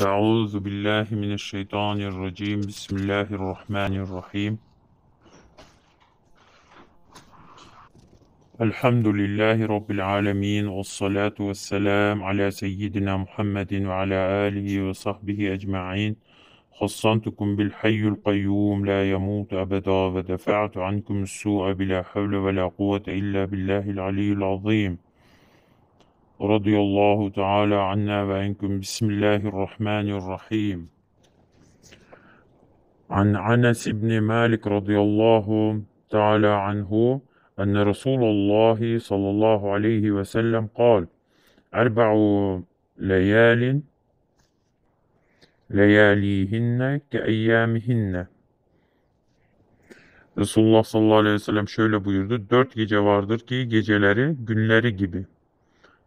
أعوذ بالله من الشيطان الرجيم بسم الله الرحمن الرحيم الحمد لله رب العالمين والصلاة والسلام على سيدنا محمد وعلى آله وصحبه أجمعين خصنتكم بالحي القيوم لا يموت أبدا ودفعت عنكم السوء بلا حول ولا قوة إلا بالله العلي العظيم radıyallahu teala anna ve enkum bismillahirrahmanirrahim عن أنس بن مالك رضي الله تعالى عنه أن رسول الله صلى الله عليه وسلم قال أربع ليال لياليهن Resulullah sallallahu aleyhi ve sellem şöyle buyurdu. Dört gece vardır ki geceleri günleri gibi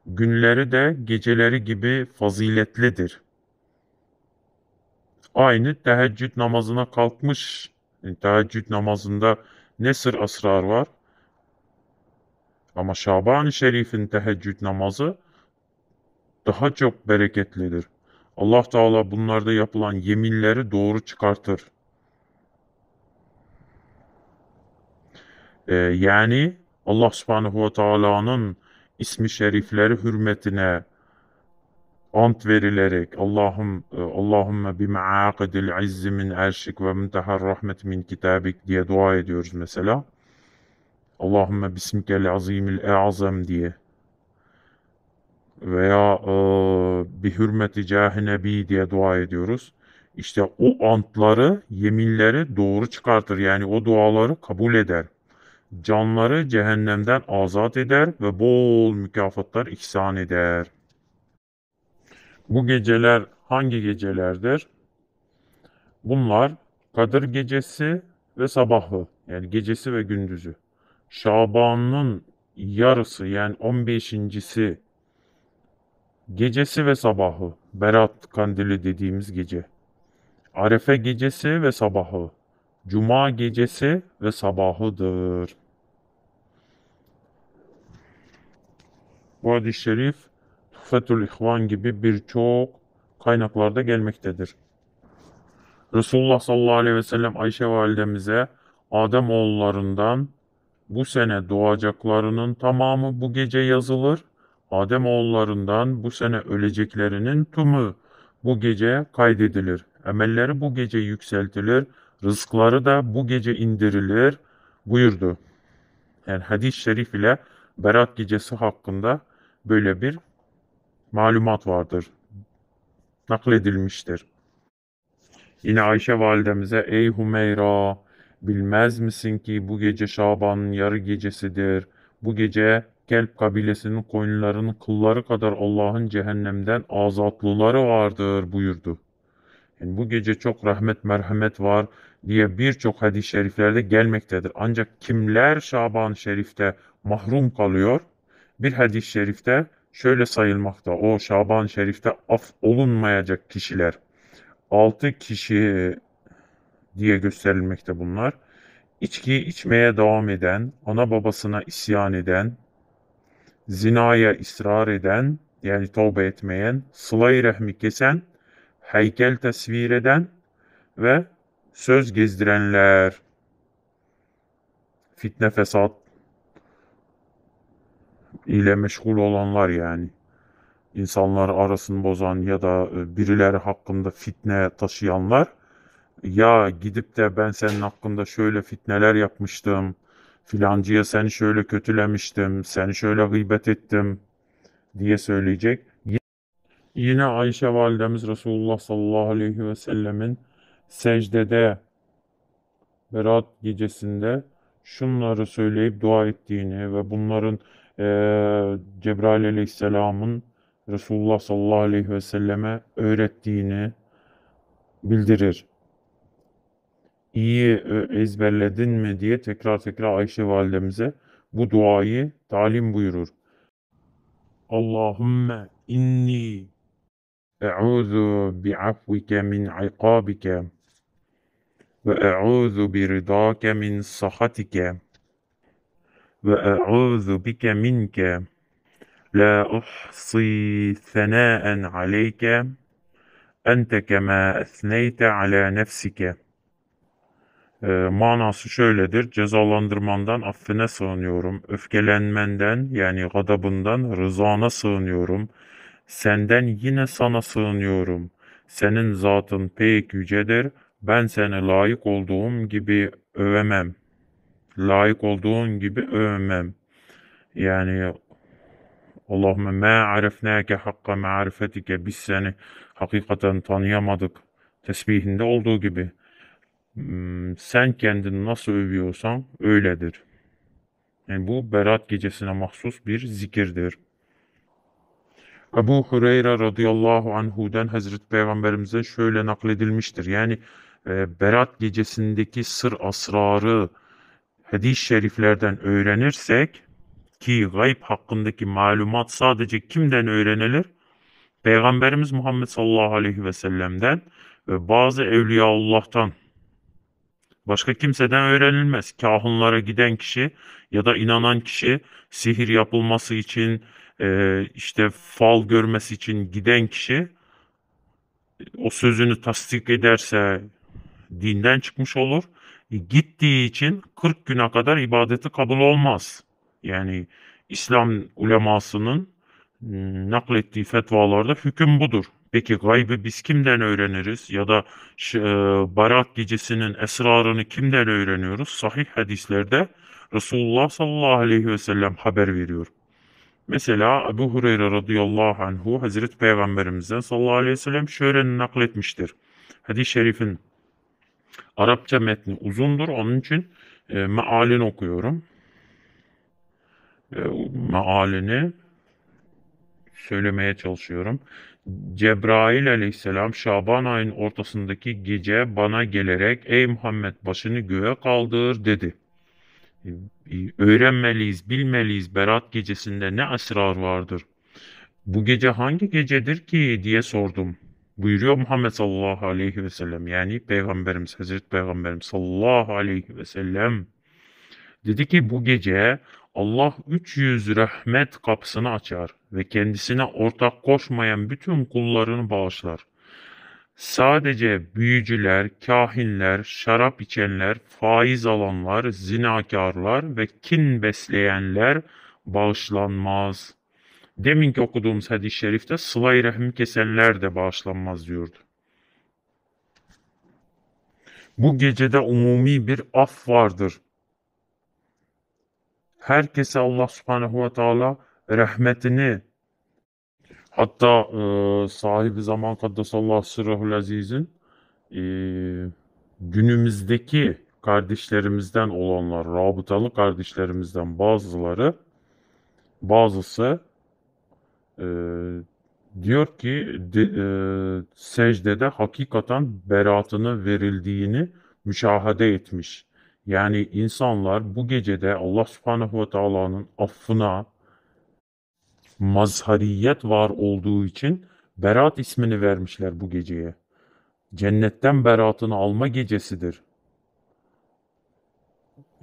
günleri de geceleri gibi faziletlidir. Aynı teheccüd namazına kalkmış. Yani teheccüd namazında ne sır asrar var? Ama Şaban-ı Şerif'in teheccüd namazı daha çok bereketlidir. Allah Teala bunlarda yapılan yeminleri doğru çıkartır. Ee, yani Allah Subhanahu ve Teala'nın ismi şerifleri hürmetine ant verilerek Allah'ım e, Allahümme bi ma'akidil izzi min erşik ve müntehar rahmet min kitabik diye dua ediyoruz mesela. Allahümme bismikel azimil e'azam diye veya e, bir hürmeti cahi nebi diye dua ediyoruz. İşte o antları, yeminleri doğru çıkartır. Yani o duaları kabul eder canları cehennemden azat eder ve bol mükafatlar ihsan eder. Bu geceler hangi gecelerdir? Bunlar Kadir gecesi ve sabahı, yani gecesi ve gündüzü. Şaban'ın yarısı yani 15.si gecesi ve sabahı. Berat kandili dediğimiz gece. Arefe gecesi ve sabahı. Cuma gecesi ve sabahıdır. Bu hadis şerif Tuhfetül İhvan gibi birçok kaynaklarda gelmektedir. Resulullah sallallahu aleyhi ve sellem Ayşe validemize Adem oğullarından bu sene doğacaklarının tamamı bu gece yazılır. Adem oğullarından bu sene öleceklerinin tümü bu gece kaydedilir. Emelleri bu gece yükseltilir rızkları da bu gece indirilir buyurdu. Yani hadis-i şerif ile Berat gecesi hakkında böyle bir malumat vardır. Nakledilmiştir. Yine Ayşe validemize ey Hümeyra bilmez misin ki bu gece Şaban'ın yarı gecesidir. Bu gece Kelp kabilesinin koyunlarının kılları kadar Allah'ın cehennemden azatlıları vardır buyurdu bu gece çok rahmet merhamet var diye birçok hadis-i şeriflerde gelmektedir. Ancak kimler Şaban-ı Şerif'te mahrum kalıyor? Bir hadis-i şerifte şöyle sayılmakta. O Şaban-ı Şerif'te af olunmayacak kişiler. 6 kişi diye gösterilmekte bunlar. İçkiyi içmeye devam eden, ana babasına isyan eden, zinaya ısrar eden, yani tövbe etmeyen, sıla-i rahmi kesen heykel tasvir eden ve söz gezdirenler, fitne fesat ile meşgul olanlar yani, insanlar arasını bozan ya da e, birileri hakkında fitne taşıyanlar, ya gidip de ben senin hakkında şöyle fitneler yapmıştım, filancıya seni şöyle kötülemiştim, seni şöyle gıybet ettim diye söyleyecek Yine Ayşe validemiz Resulullah sallallahu aleyhi ve sellemin secdede Berat gecesinde şunları söyleyip dua ettiğini ve bunların e, Cebrail aleyhisselamın Resulullah sallallahu aleyhi ve selleme öğrettiğini bildirir. İyi e, ezberledin mi diye tekrar tekrar Ayşe validemize bu duayı talim buyurur. Allahümme inni أعوذ بعفوك من عقابك وأعوذ برضاك من سخطك وأعوذ بك منك لا أحصي ثناء عليك أنت كما أثنيت على نفسك e, manası şöyledir. Cezalandırmandan affına sığınıyorum. Öfkelenmenden yani gadabından rızana sığınıyorum. Senden yine sana sığınıyorum. Senin zatın pek yücedir. Ben seni layık olduğum gibi övemem. Layık olduğun gibi övemem. Yani Allahümme ma arifnâke hakka marifetike biz seni hakikaten tanıyamadık. Tesbihinde olduğu gibi. Hmm, sen kendini nasıl övüyorsan öyledir. Yani bu Berat gecesine mahsus bir zikirdir. Ebu Hureyre radıyallahu anhu'den Hazreti Peygamberimize şöyle nakledilmiştir. Yani e, Berat gecesindeki sır asrarı hadis-i şeriflerden öğrenirsek ki gayb hakkındaki malumat sadece kimden öğrenilir? Peygamberimiz Muhammed sallallahu aleyhi ve sellem'den ve bazı evliyaullah'tan başka kimseden öğrenilmez. Kahınlara giden kişi ya da inanan kişi sihir yapılması için e, işte fal görmesi için giden kişi o sözünü tasdik ederse dinden çıkmış olur. E, gittiği için 40 güne kadar ibadeti kabul olmaz. Yani İslam ulemasının hmm, naklettiği fetvalarda hüküm budur. Peki gaybı biz kimden öğreniriz? Ya da e, Barat gecesinin esrarını kimden öğreniyoruz? Sahih hadislerde Resulullah sallallahu aleyhi ve sellem haber veriyor. Mesela Ebu Hureyre radıyallahu anhu Hazreti Peygamberimize sallallahu aleyhi ve sellem şöyle nakletmiştir. Hadis-i şerifin Arapça metni uzundur. Onun için e, mealini okuyorum. E, mealini söylemeye çalışıyorum. Cebrail aleyhisselam Şaban ayın ortasındaki gece bana gelerek ey Muhammed başını göğe kaldır dedi. Ee, öğrenmeliyiz, bilmeliyiz Berat gecesinde ne esrar vardır. Bu gece hangi gecedir ki diye sordum. Buyuruyor Muhammed sallallahu aleyhi ve sellem yani Peygamberimiz Hazreti Peygamberimiz sallallahu aleyhi ve sellem dedi ki bu gece Allah 300 rahmet kapısını açar ve kendisine ortak koşmayan bütün kullarını bağışlar. Sadece büyücüler, kahinler, şarap içenler, faiz alanlar, zinakarlar ve kin besleyenler bağışlanmaz. Deminki okuduğumuz hadis-i şerifte sıla-i rahim kesenler de bağışlanmaz diyordu. Bu gecede umumi bir af vardır. Herkese Allah subhanehu ve teala rahmetini Hatta e, sahibi zaman Kaddesallahu sırrahul azizin e, günümüzdeki kardeşlerimizden olanlar, rabıtalı kardeşlerimizden bazıları, bazısı e, diyor ki de, e, secdede hakikaten beratını verildiğini müşahede etmiş. Yani insanlar bu gecede Allah subhanehu ve teala'nın affına, mazhariyet var olduğu için Berat ismini vermişler bu geceye. Cennetten beratını alma gecesidir.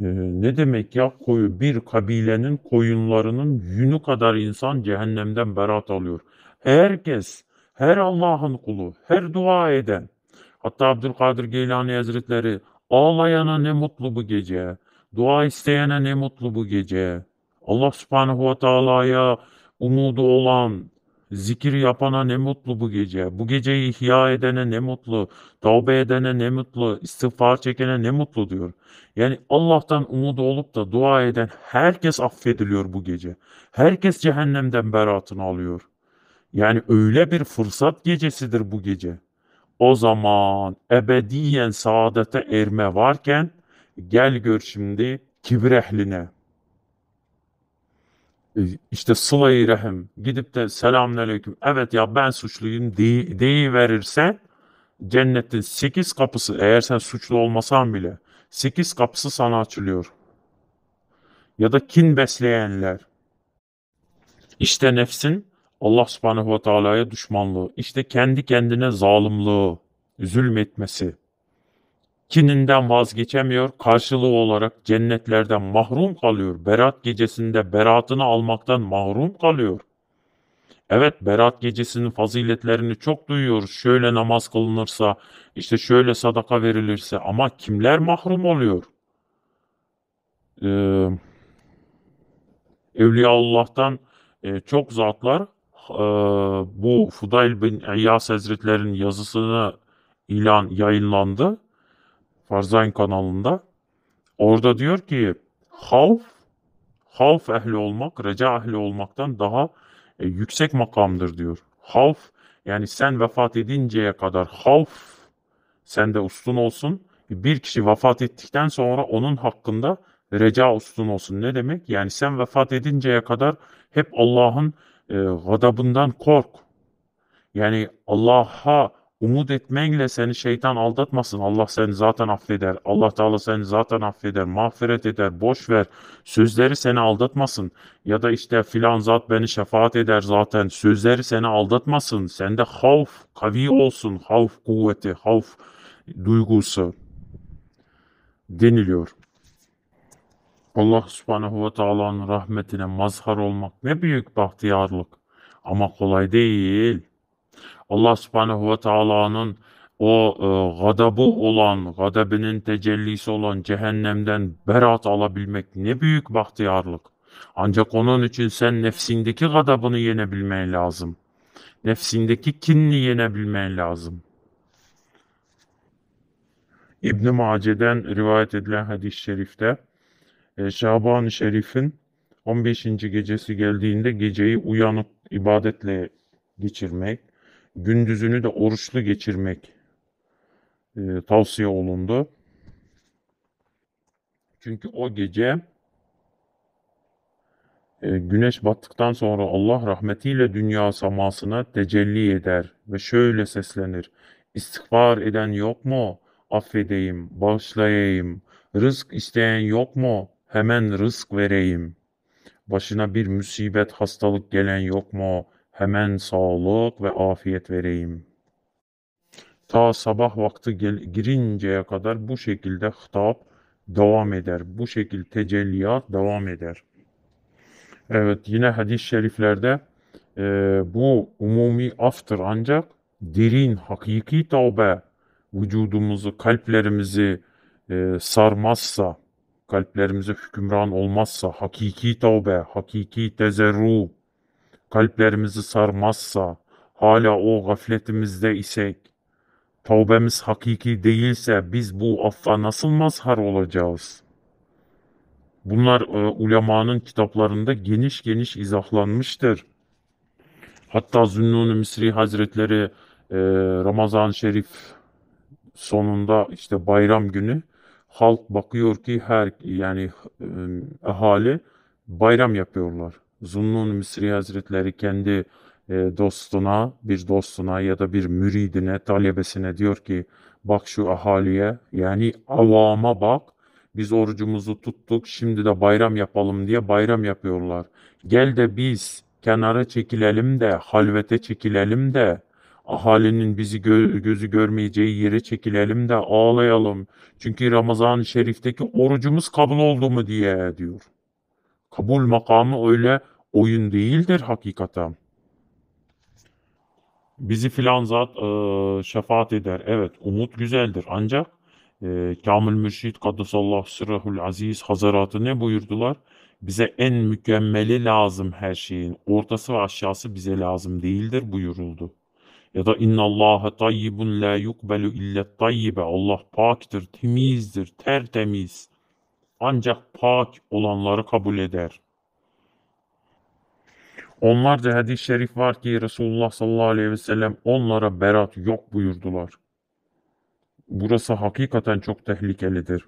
Ee, ne demek ya koyu bir kabilenin koyunlarının yünü kadar insan cehennemden berat alıyor. Herkes, her Allah'ın kulu, her dua eden. Hatta Abdülkadir Geylani Hazretleri ağlayana ne mutlu bu gece. Dua isteyene ne mutlu bu gece. Allah subhanahu ve taala'ya umudu olan, zikir yapana ne mutlu bu gece. Bu geceyi ihya edene ne mutlu, tavbe edene ne mutlu, istiğfar çekene ne mutlu diyor. Yani Allah'tan umudu olup da dua eden herkes affediliyor bu gece. Herkes cehennemden beratını alıyor. Yani öyle bir fırsat gecesidir bu gece. O zaman ebediyen saadete erme varken gel gör şimdi kibir ehline. Ee, işte sıla-i gidip de selamünaleyküm evet ya ben suçluyum deyi, deyi verirsen cennetin 8 kapısı eğer sen suçlu olmasan bile 8 kapısı sana açılıyor. Ya da kin besleyenler. İşte nefsin Allah subhanehu ve teala'ya düşmanlığı, İşte kendi kendine zalimliği, zulmetmesi. Kininden vazgeçemiyor, karşılığı olarak cennetlerden mahrum kalıyor. Berat gecesinde beratını almaktan mahrum kalıyor. Evet berat gecesinin faziletlerini çok duyuyoruz. Şöyle namaz kılınırsa, işte şöyle sadaka verilirse ama kimler mahrum oluyor? Ee, Evliya Allah'tan e, çok zatlar e, bu Fudayl bin İyas Hazretleri'nin yazısını ilan yayınlandı. Farzayn kanalında. Orada diyor ki half half ehli olmak, reca ehli olmaktan daha e, yüksek makamdır diyor. half yani sen vefat edinceye kadar half sen de ustun olsun. Bir kişi vefat ettikten sonra onun hakkında reca ustun olsun. Ne demek? Yani sen vefat edinceye kadar hep Allah'ın e, gadabından kork. Yani Allah'a Umut etmeyle seni şeytan aldatmasın. Allah seni zaten affeder. Allah Teala seni zaten affeder. Mağfiret eder. Boş ver. Sözleri seni aldatmasın. Ya da işte filan zat beni şefaat eder zaten. Sözleri seni aldatmasın. Sende havf kavi olsun. Havf kuvveti, havf duygusu deniliyor. Allah subhanehu ve teala'nın rahmetine mazhar olmak ne büyük bahtiyarlık. Ama kolay değil. Allah subhanehu ve taala'nın o e, gadabı olan, gadabinin tecellisi olan cehennemden berat alabilmek ne büyük bahtiyarlık. Ancak onun için sen nefsindeki gadabını yenebilmen lazım. Nefsindeki kinni yenebilmen lazım. İbn-i Mace'den rivayet edilen hadis-i şerifte e, Şaban-ı Şerif'in 15. gecesi geldiğinde geceyi uyanık ibadetle geçirmek, gündüzünü de oruçlu geçirmek e, tavsiye olundu. Çünkü o gece e, güneş battıktan sonra Allah rahmetiyle dünya samasına tecelli eder ve şöyle seslenir. İstihbar eden yok mu? Affedeyim, bağışlayayım. Rızk isteyen yok mu? Hemen rızk vereyim. Başına bir musibet, hastalık gelen yok mu? hemen sağlık ve afiyet vereyim. Ta sabah vakti girinceye kadar bu şekilde hitap devam eder. Bu şekil tecelliyat devam eder. Evet yine hadis-i şeriflerde e, bu umumi aftır ancak derin hakiki tavbe vücudumuzu, kalplerimizi e, sarmazsa, kalplerimize hükümran olmazsa, hakiki tavbe, hakiki tezerru, kalplerimizi sarmazsa, hala o gafletimizde isek, tövbemiz hakiki değilse biz bu affa nasıl mazhar olacağız? Bunlar e, ulemanın kitaplarında geniş geniş izahlanmıştır. Hatta Zünnun-u Misri Hazretleri e, Ramazan-ı Şerif sonunda işte bayram günü halk bakıyor ki her yani e, ahali bayram yapıyorlar. Zunnun Misri Hazretleri kendi e, dostuna, bir dostuna ya da bir müridine, talebesine diyor ki bak şu ahaliye yani avama bak biz orucumuzu tuttuk şimdi de bayram yapalım diye bayram yapıyorlar. Gel de biz kenara çekilelim de halvete çekilelim de ahalinin bizi gö gözü görmeyeceği yere çekilelim de ağlayalım. Çünkü Ramazan-ı Şerif'teki orucumuz kabul oldu mu diye diyor. Kabul makamı öyle oyun değildir hakikaten. Bizi filan zat e, şefaat eder. Evet umut güzeldir ancak e, Kamil Mürşid Kaddesallah Sırrahul Aziz Hazaratı ne buyurdular? Bize en mükemmeli lazım her şeyin. Ortası ve aşağısı bize lazım değildir buyuruldu. Ya da inna Allaha tayyibun la yukbelu illa tayyibe. Allah paktir, temizdir, tertemiz ancak pak olanları kabul eder. Onlarca hadis-i şerif var ki Resulullah sallallahu aleyhi ve sellem onlara berat yok buyurdular. Burası hakikaten çok tehlikelidir.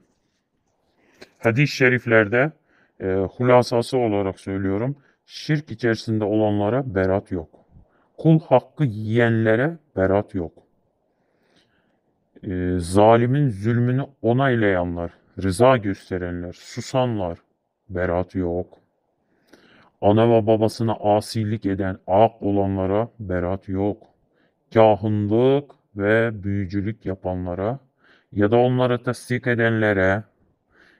Hadis-i şeriflerde e, hulasası olarak söylüyorum şirk içerisinde olanlara berat yok. Kul hakkı yiyenlere berat yok. E, zalimin zulmünü onaylayanlar, rıza gösterenler, susanlar, berat yok. Ana ve babasına asillik eden ak olanlara berat yok. Kahınlık ve büyücülük yapanlara ya da onlara tasdik edenlere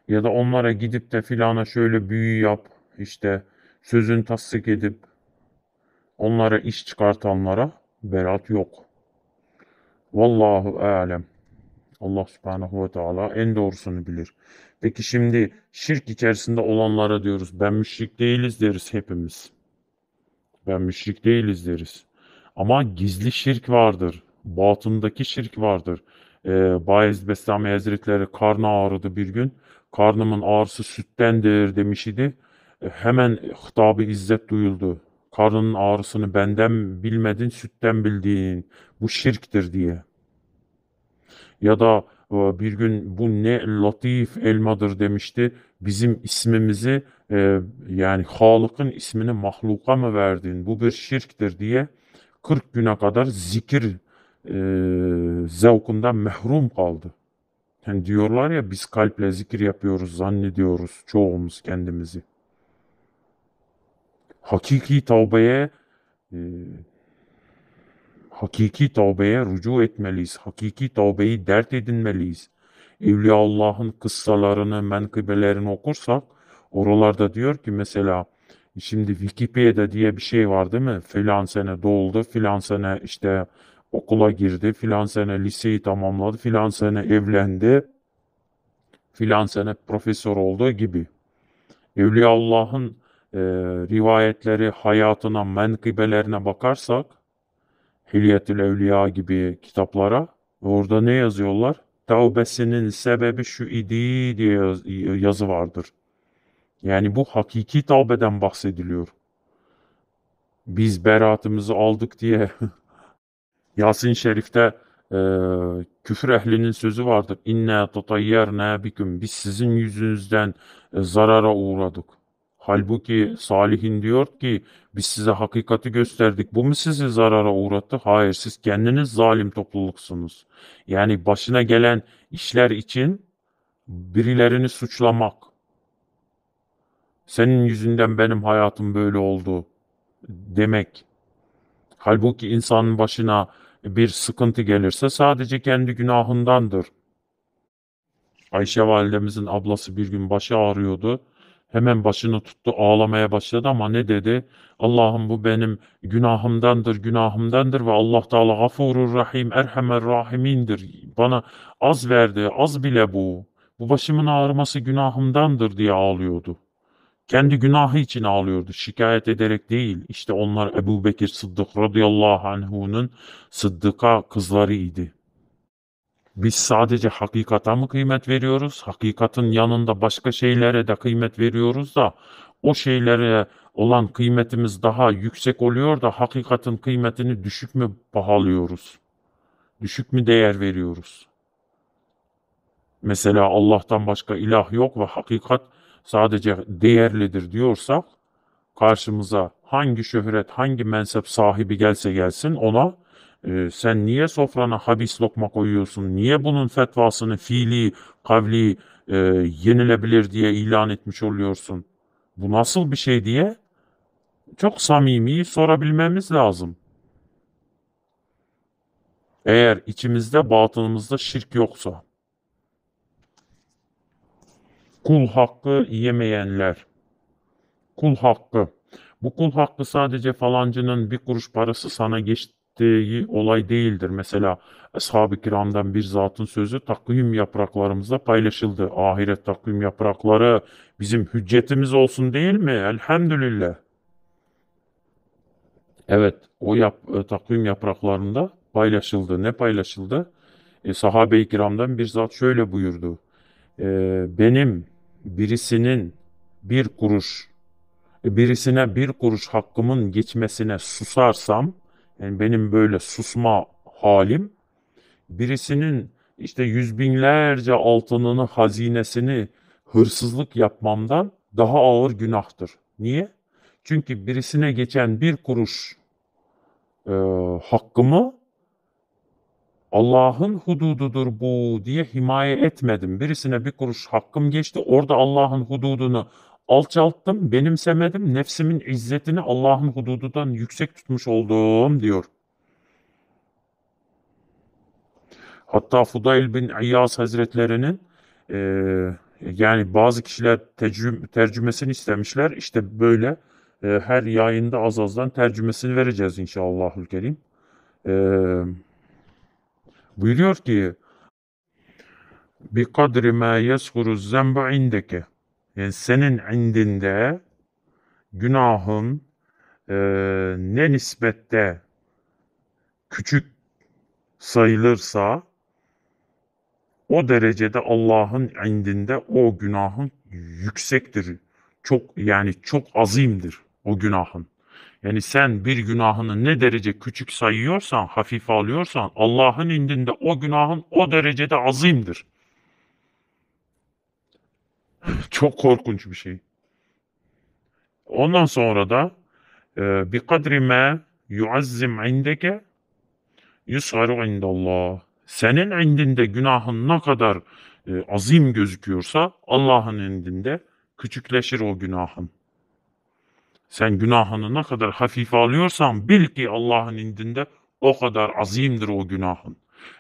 ya da onlara gidip de filana şöyle büyü yap işte sözün tasdik edip onlara iş çıkartanlara berat yok. Vallahu alem. Allah subhanahu ve teala en doğrusunu bilir. Peki şimdi şirk içerisinde olanlara diyoruz ben müşrik değiliz deriz hepimiz. Ben müşrik değiliz deriz. Ama gizli şirk vardır. Batındaki şirk vardır. Ee, Bayezid Bestami Hazretleri karnı ağrıdı bir gün. Karnımın ağrısı süttendir demiş idi. E, hemen hitabı izzet duyuldu. Karnının ağrısını benden bilmedin, sütten bildiğin. Bu şirktir diye ya da e, bir gün bu ne latif elmadır demişti. Bizim ismimizi e, yani Halık'ın ismini mahluka mı verdin bu bir şirktir diye 40 güne kadar zikir e, zevkundan mehrum kaldı. Yani diyorlar ya biz kalple zikir yapıyoruz zannediyoruz çoğumuz kendimizi. Hakiki tavbeye e, Hakiki tövbeye rücu etmeliyiz. Hakiki tövbeyi dert edinmeliyiz. Evliya Allah'ın kıssalarını, menkıbelerini okursak oralarda diyor ki mesela şimdi Wikipedia'da diye bir şey var değil mi? Filan sene doğuldu, filan sene işte okula girdi, filan sene liseyi tamamladı, filan sene evlendi, filan sene profesör oldu gibi. Evliya Allah'ın e, rivayetleri, hayatına, menkıbelerine bakarsak Hilyetül Evliya gibi kitaplara. Orada ne yazıyorlar? Tevbesinin sebebi şu idi diye yazı vardır. Yani bu hakiki tavbeden bahsediliyor. Biz beraatımızı aldık diye Yasin Şerif'te e, küfür ehlinin sözü vardır. İnne tutayyerna biküm. Biz sizin yüzünüzden e, zarara uğradık. Halbuki Salih'in diyor ki biz size hakikati gösterdik. Bu mu sizi zarara uğrattı? Hayır siz kendiniz zalim topluluksunuz. Yani başına gelen işler için birilerini suçlamak. Senin yüzünden benim hayatım böyle oldu demek. Halbuki insanın başına bir sıkıntı gelirse sadece kendi günahındandır. Ayşe validemizin ablası bir gün başı ağrıyordu. Hemen başını tuttu ağlamaya başladı ama ne dedi? Allah'ım bu benim günahımdandır, günahımdandır ve Allah Teala gafurur rahim, erhemer rahimindir. Bana az verdi, az bile bu. Bu başımın ağrıması günahımdandır diye ağlıyordu. Kendi günahı için ağlıyordu, şikayet ederek değil. İşte onlar Ebu Bekir Sıddık radıyallahu anh'unun Sıddık'a kızlarıydı. Biz sadece hakikata mı kıymet veriyoruz? Hakikatin yanında başka şeylere de kıymet veriyoruz da o şeylere olan kıymetimiz daha yüksek oluyor da hakikatin kıymetini düşük mü pahalıyoruz? Düşük mü değer veriyoruz? Mesela Allah'tan başka ilah yok ve hakikat sadece değerlidir diyorsak karşımıza hangi şöhret, hangi mensep sahibi gelse gelsin ona e, sen niye sofrana habis lokma koyuyorsun? Niye bunun fetvasını fiili, kavli e, yenilebilir diye ilan etmiş oluyorsun? Bu nasıl bir şey diye çok samimi sorabilmemiz lazım. Eğer içimizde batınımızda şirk yoksa. Kul hakkı yemeyenler. Kul hakkı. Bu kul hakkı sadece falancının bir kuruş parası sana geç, ettiği olay değildir. Mesela Ashab-ı Kiram'dan bir zatın sözü takvim yapraklarımızda paylaşıldı. Ahiret takvim yaprakları bizim hüccetimiz olsun değil mi? Elhamdülillah. Evet, o yap, e, takvim yapraklarında paylaşıldı. Ne paylaşıldı? E, Sahabe-i kiramdan bir zat şöyle buyurdu. E, benim birisinin bir kuruş, e, birisine bir kuruş hakkımın geçmesine susarsam, yani benim böyle susma halim birisinin işte yüz binlerce altınını, hazinesini hırsızlık yapmamdan daha ağır günahtır. Niye? Çünkü birisine geçen bir kuruş e, hakkımı Allah'ın hudududur bu diye himaye etmedim. Birisine bir kuruş hakkım geçti. Orada Allah'ın hududunu Alçalttım, benimsemedim, nefsimin izzetini Allah'ın hudududan yüksek tutmuş oldum diyor. Hatta Fudayl bin İyaz Hazretlerinin e, yani bazı kişiler tecrüm, tercümesini istemişler. İşte böyle e, her yayında az azdan tercümesini vereceğiz inşallahül kerim. E, buyuruyor ki bi kadri ma yeshuru zembu indeke yani senin indinde günahın e, ne nisbette küçük sayılırsa o derecede Allah'ın indinde o günahın yüksektir. Çok yani çok azimdir o günahın. Yani sen bir günahını ne derece küçük sayıyorsan, hafife alıyorsan Allah'ın indinde o günahın o derecede azimdir. Çok korkunç bir şey. Ondan sonra da e, bir kadri ma yuazzim indeke yusgaru indallah. Senin indinde günahın ne kadar e, azim gözüküyorsa Allah'ın indinde küçükleşir o günahın. Sen günahını ne kadar hafife alıyorsan bil ki Allah'ın indinde o kadar azimdir o günahın.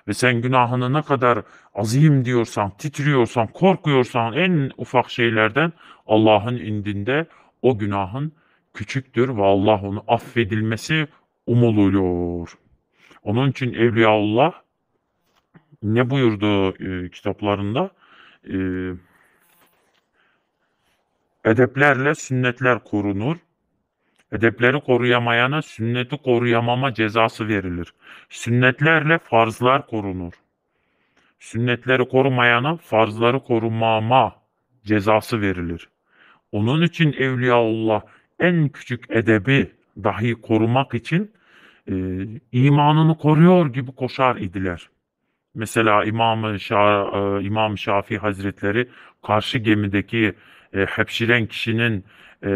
Ve sen günahını ne kadar azim diyorsan, titriyorsan, korkuyorsan en ufak şeylerden Allah'ın indinde o günahın küçüktür ve Allah onu affedilmesi umuluyor. Onun için Evliyaullah ne buyurdu e, kitaplarında? E, edeplerle sünnetler korunur Edepleri koruyamayana sünneti koruyamama cezası verilir. Sünnetlerle farzlar korunur. Sünnetleri korumayana farzları korumama cezası verilir. Onun için Evliyaullah en küçük edebi dahi korumak için e, imanını koruyor gibi koşar idiler. Mesela İmam, Şa, e, İmam Şafii Hazretleri karşı gemideki e, hepşiren kişinin e,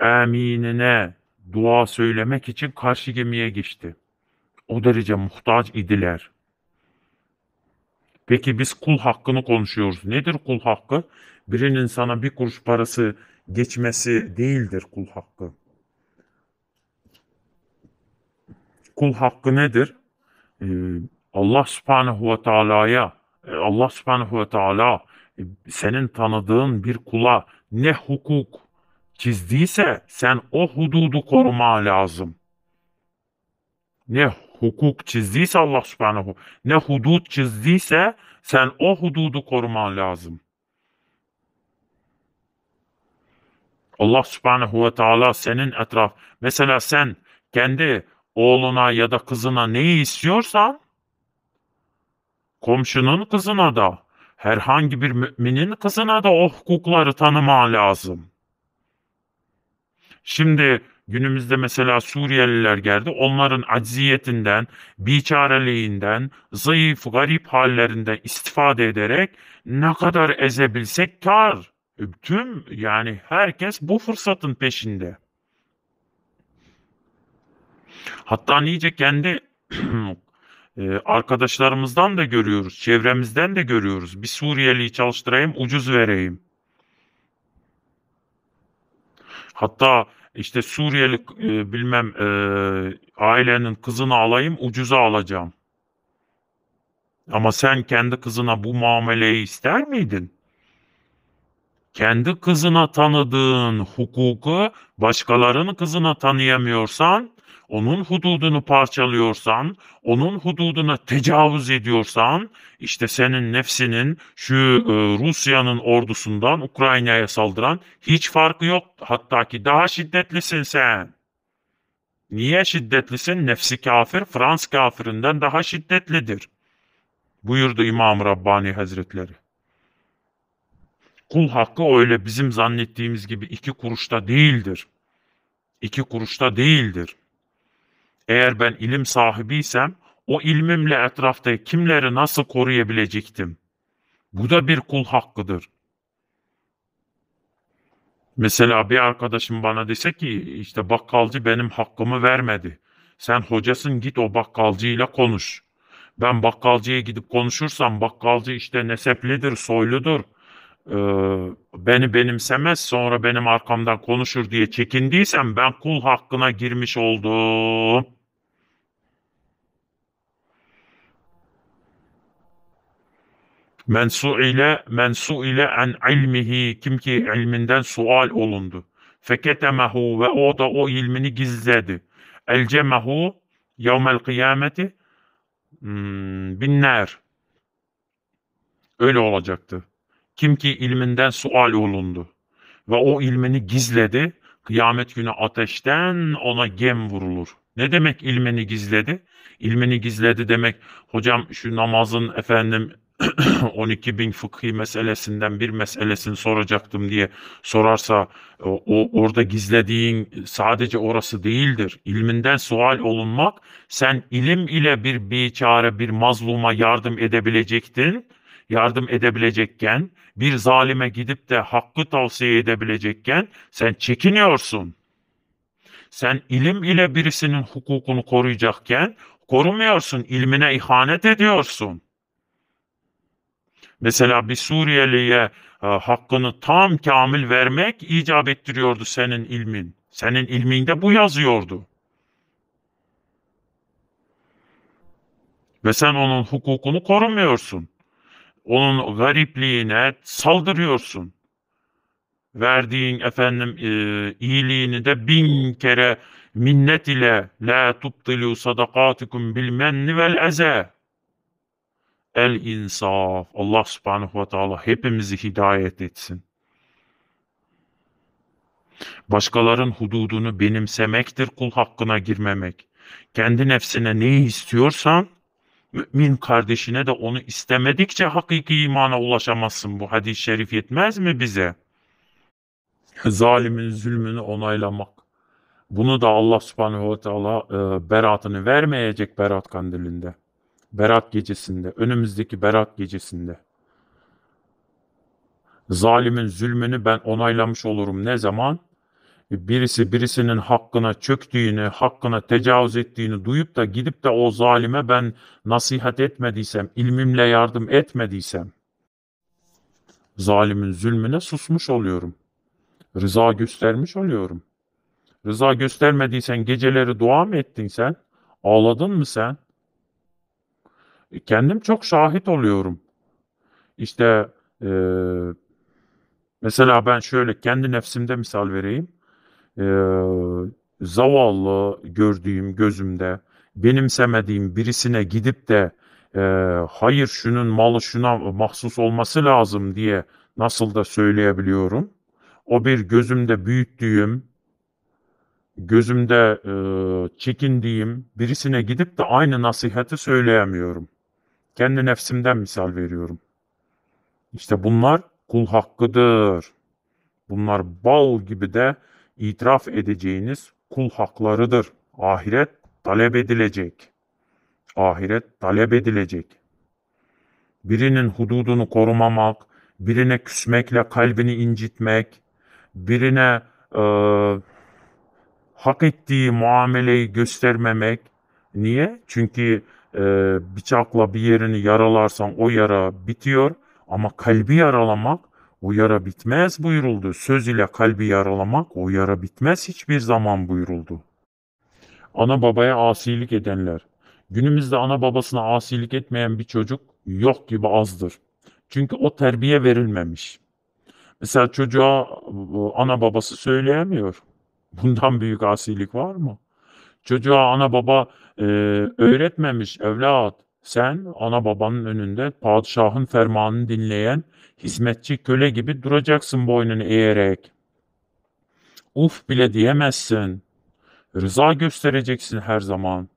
eminine dua söylemek için karşı gemiye geçti. O derece muhtaç idiler. Peki biz kul hakkını konuşuyoruz. Nedir kul hakkı? Birinin sana bir kuruş parası geçmesi değildir kul hakkı. Kul hakkı nedir? Ee, Allah subhanehu ve teala'ya, Allah subhanehu ve teala e, senin tanıdığın bir kula ne hukuk çizdiyse sen o hududu koruma lazım. Ne hukuk çizdiyse Allah subhanahu ne hudut çizdiyse sen o hududu koruman lazım. Allah subhanahu ve teala senin etraf mesela sen kendi oğluna ya da kızına neyi istiyorsan komşunun kızına da herhangi bir müminin kızına da o hukukları tanıma lazım. Şimdi günümüzde mesela Suriyeliler geldi. Onların acziyetinden, biçareliğinden, zayıf, garip hallerinden istifade ederek ne kadar ezebilsek kar. E, tüm yani herkes bu fırsatın peşinde. Hatta nice kendi Ee, arkadaşlarımızdan da görüyoruz, çevremizden de görüyoruz. Bir Suriyeliyi çalıştırayım, ucuz vereyim. Hatta işte Suriyeli e, bilmem e, ailenin kızını alayım ucuza alacağım. Ama sen kendi kızına bu muameleyi ister miydin? Kendi kızına tanıdığın hukuku başkalarının kızına tanıyamıyorsan onun hududunu parçalıyorsan, onun hududuna tecavüz ediyorsan, işte senin nefsinin şu e, Rusya'nın ordusundan Ukrayna'ya saldıran hiç farkı yok. Hatta ki daha şiddetlisin sen. Niye şiddetlisin? Nefsi kafir Frans kafirinden daha şiddetlidir. Buyurdu İmam Rabbani Hazretleri. Kul hakkı öyle bizim zannettiğimiz gibi iki kuruşta değildir. İki kuruşta değildir. Eğer ben ilim sahibiysem o ilmimle etrafta kimleri nasıl koruyabilecektim? Bu da bir kul hakkıdır. Mesela bir arkadaşım bana dese ki işte bakkalcı benim hakkımı vermedi. Sen hocasın git o bakkalcıyla konuş. Ben bakkalcıya gidip konuşursam bakkalcı işte neseplidir, soyludur e, beni benimsemez sonra benim arkamdan konuşur diye çekindiysem ben kul hakkına girmiş oldum. Mensu ile mensu ile en ilmihi kim ki ilminden sual olundu. Feketemehu ve o da o ilmini gizledi. Elcemehu yevmel kıyameti hmm, binler. Öyle olacaktı. Kim ki ilminden sual olundu ve o ilmini gizledi, kıyamet günü ateşten ona gem vurulur. Ne demek ilmini gizledi? İlmini gizledi demek hocam şu namazın efendim 12 bin fıkhi meselesinden bir meselesini soracaktım diye sorarsa o orada gizlediğin sadece orası değildir. İlminden sual olunmak sen ilim ile bir biçare bir mazluma yardım edebilecektin yardım edebilecekken, bir zalime gidip de hakkı tavsiye edebilecekken sen çekiniyorsun. Sen ilim ile birisinin hukukunu koruyacakken korumuyorsun, ilmine ihanet ediyorsun. Mesela bir Suriyeli'ye e, hakkını tam kamil vermek icap ettiriyordu senin ilmin. Senin ilminde bu yazıyordu. Ve sen onun hukukunu korumuyorsun onun garipliğine saldırıyorsun. Verdiğin efendim e, iyiliğini de bin kere minnet ile la tubtilu sadakatikum bil menni vel eze. El insaf. Allah subhanahu ve teala hepimizi hidayet etsin. Başkaların hududunu benimsemektir kul hakkına girmemek. Kendi nefsine neyi istiyorsan mümin kardeşine de onu istemedikçe hakiki imana ulaşamazsın. Bu hadis-i şerif yetmez mi bize? Zalimin zulmünü onaylamak. Bunu da Allah subhanehu ve teala e, beratını vermeyecek berat kandilinde. Berat gecesinde, önümüzdeki berat gecesinde. Zalimin zulmünü ben onaylamış olurum ne zaman? birisi birisinin hakkına çöktüğünü, hakkına tecavüz ettiğini duyup da gidip de o zalime ben nasihat etmediysem, ilmimle yardım etmediysem, zalimin zulmüne susmuş oluyorum. Rıza göstermiş oluyorum. Rıza göstermediysen geceleri dua mı ettin sen? Ağladın mı sen? E, kendim çok şahit oluyorum. İşte e, mesela ben şöyle kendi nefsimde misal vereyim e, zavallı gördüğüm gözümde benimsemediğim birisine gidip de e, hayır şunun malı şuna mahsus olması lazım diye nasıl da söyleyebiliyorum. O bir gözümde büyüttüğüm, gözümde e, çekindiğim birisine gidip de aynı nasihati söyleyemiyorum. Kendi nefsimden misal veriyorum. İşte bunlar kul hakkıdır. Bunlar bal gibi de itiraf edeceğiniz kul haklarıdır. Ahiret talep edilecek. Ahiret talep edilecek. Birinin hududunu korumamak, birine küsmekle kalbini incitmek, birine e, hak ettiği muameleyi göstermemek. Niye? Çünkü e, bıçakla bir yerini yaralarsan o yara bitiyor ama kalbi yaralamak Uyara bitmez buyuruldu. Söz ile kalbi yaralamak Uyara bitmez hiçbir zaman buyuruldu. Ana babaya asilik edenler. Günümüzde ana babasına asilik etmeyen bir çocuk yok gibi azdır. Çünkü o terbiye verilmemiş. Mesela çocuğa e, ana babası söyleyemiyor. Bundan büyük asilik var mı? Çocuğa ana baba e, öğretmemiş evlat. Sen, ana babanın önünde padişahın fermanını dinleyen hizmetçi köle gibi duracaksın boynunu eğerek. Uf bile diyemezsin. Rıza göstereceksin her zaman.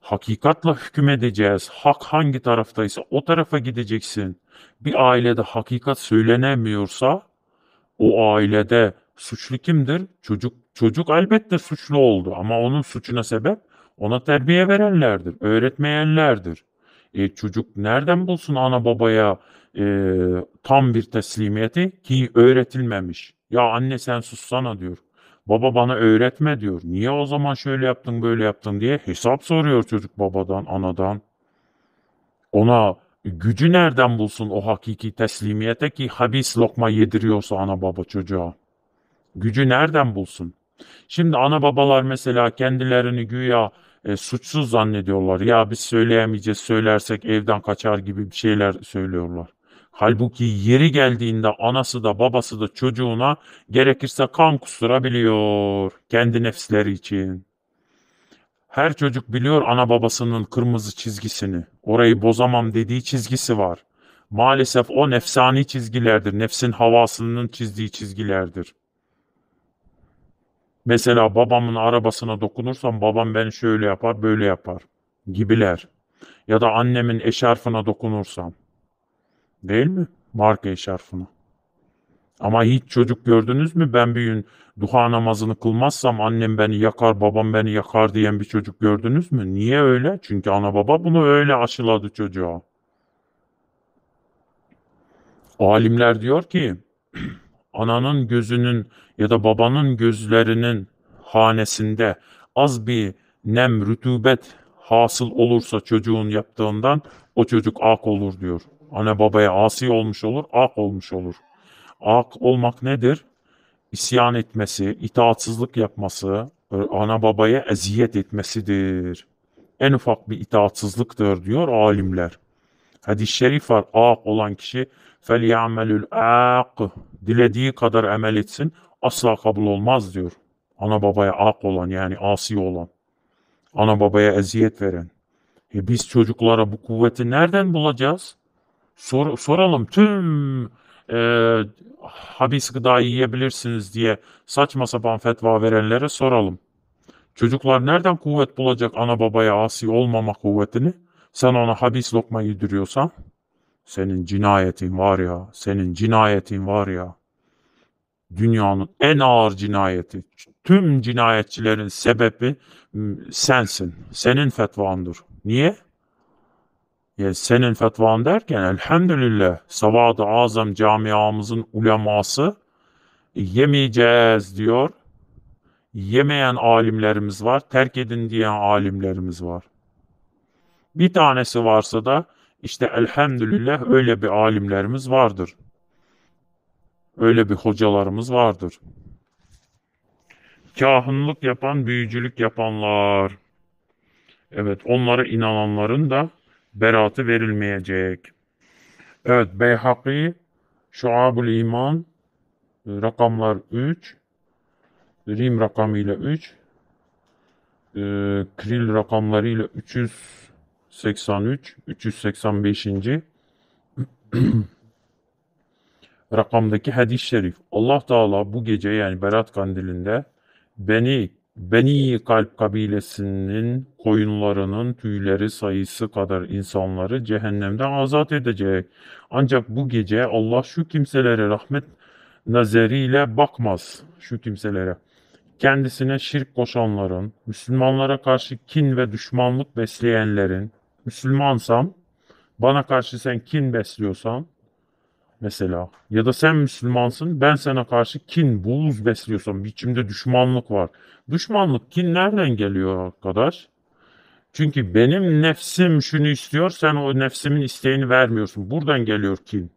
Hakikatla hüküm edeceğiz. Hak hangi taraftaysa o tarafa gideceksin. Bir ailede hakikat söylenemiyorsa o ailede suçlu kimdir? Çocuk çocuk elbette suçlu oldu ama onun suçuna sebep ona terbiye verenlerdir, öğretmeyenlerdir. E, çocuk nereden bulsun ana babaya e, tam bir teslimiyeti ki öğretilmemiş. Ya anne sen sussana diyor. Baba bana öğretme diyor. Niye o zaman şöyle yaptın böyle yaptın diye hesap soruyor çocuk babadan anadan. Ona gücü nereden bulsun o hakiki teslimiyete ki habis lokma yediriyorsa ana baba çocuğa. Gücü nereden bulsun? Şimdi ana babalar mesela kendilerini güya e, suçsuz zannediyorlar. Ya biz söyleyemeyeceğiz, söylersek evden kaçar gibi bir şeyler söylüyorlar. Halbuki yeri geldiğinde anası da babası da çocuğuna gerekirse kan kusturabiliyor kendi nefsleri için. Her çocuk biliyor ana babasının kırmızı çizgisini. Orayı bozamam dediği çizgisi var. Maalesef o nefsani çizgilerdir. Nefsin havasının çizdiği çizgilerdir. Mesela babamın arabasına dokunursam babam beni şöyle yapar böyle yapar gibiler. Ya da annemin eşarfına dokunursam. Değil mi? Marka eşarfına. Ama hiç çocuk gördünüz mü ben bir gün duha namazını kılmazsam annem beni yakar babam beni yakar diyen bir çocuk gördünüz mü? Niye öyle? Çünkü ana baba bunu öyle aşıladı çocuğa. Alimler diyor ki ananın gözünün ya da babanın gözlerinin hanesinde az bir nem, rütubet hasıl olursa çocuğun yaptığından o çocuk ak olur diyor. Anne babaya asi olmuş olur, ak olmuş olur. Ak olmak nedir? İsyan etmesi, itaatsızlık yapması, e, ana babaya eziyet etmesidir. En ufak bir itaatsızlıktır diyor alimler. Hadis-i şerif var, ak olan kişi fel ya'melül ak dilediği kadar emel etsin asla kabul olmaz diyor. Ana babaya ak olan yani asi olan. Ana babaya eziyet veren. E biz çocuklara bu kuvveti nereden bulacağız? Sor, soralım tüm e, habis gıdayı yiyebilirsiniz diye saçma sapan fetva verenlere soralım. Çocuklar nereden kuvvet bulacak ana babaya asi olmama kuvvetini? Sen ona habis lokma yediriyorsan? Senin cinayetin var ya, senin cinayetin var ya. Dünyanın en ağır cinayeti, tüm cinayetçilerin sebebi sensin. Senin fetvandır. Niye? Ya senin fetvan derken elhamdülillah Savad-ı Azam camiamızın uleması yemeyeceğiz diyor. Yemeyen alimlerimiz var, terk edin diyen alimlerimiz var. Bir tanesi varsa da işte elhamdülillah öyle bir alimlerimiz vardır. Öyle bir hocalarımız vardır. Kahınlık yapan, büyücülük yapanlar. Evet, onlara inananların da beratı verilmeyecek. Evet, Beyhaki, Şuabul İman, e, rakamlar 3, Rim rakamıyla 3, e, Kril rakamlarıyla 300 83 385. rakamdaki hadis-i şerif. Allah Teala bu gece yani Berat Kandili'nde beni Beni Kalp kabilesinin koyunlarının tüyleri sayısı kadar insanları cehennemden azat edecek. Ancak bu gece Allah şu kimselere rahmet nazarıyla bakmaz. Şu kimselere. Kendisine şirk koşanların, Müslümanlara karşı kin ve düşmanlık besleyenlerin, Müslümansam, bana karşı sen kin besliyorsan mesela ya da sen Müslümansın ben sana karşı kin, buğuz besliyorsam biçimde düşmanlık var. Düşmanlık kin nereden geliyor arkadaş? Çünkü benim nefsim şunu istiyor, sen o nefsimin isteğini vermiyorsun. Buradan geliyor kin.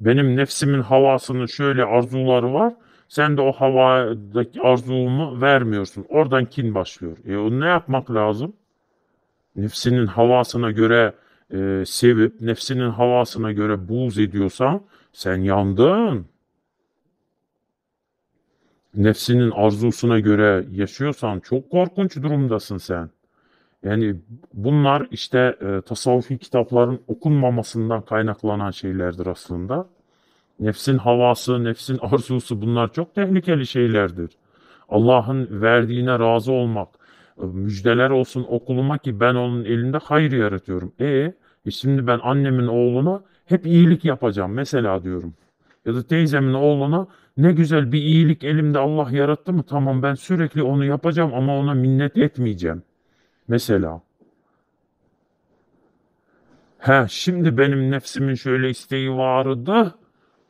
Benim nefsimin havasının şöyle arzuları var. Sen de o havadaki arzumu vermiyorsun. Oradan kin başlıyor. E onu ne yapmak lazım? nefsinin havasına göre e, sevip nefsinin havasına göre buğz ediyorsan sen yandın. Nefsinin arzusuna göre yaşıyorsan çok korkunç durumdasın sen. Yani bunlar işte e, tasavvufi kitapların okunmamasından kaynaklanan şeylerdir aslında. Nefsin havası, nefsin arzusu bunlar çok tehlikeli şeylerdir. Allah'ın verdiğine razı olmak, e, müjdeler olsun okuluma ki ben onun elinde hayır yaratıyorum. E, e şimdi ben annemin oğluna hep iyilik yapacağım mesela diyorum. Ya da teyzemin oğluna ne güzel bir iyilik elimde Allah yarattı mı tamam ben sürekli onu yapacağım ama ona minnet etmeyeceğim. Mesela. He şimdi benim nefsimin şöyle isteği vardı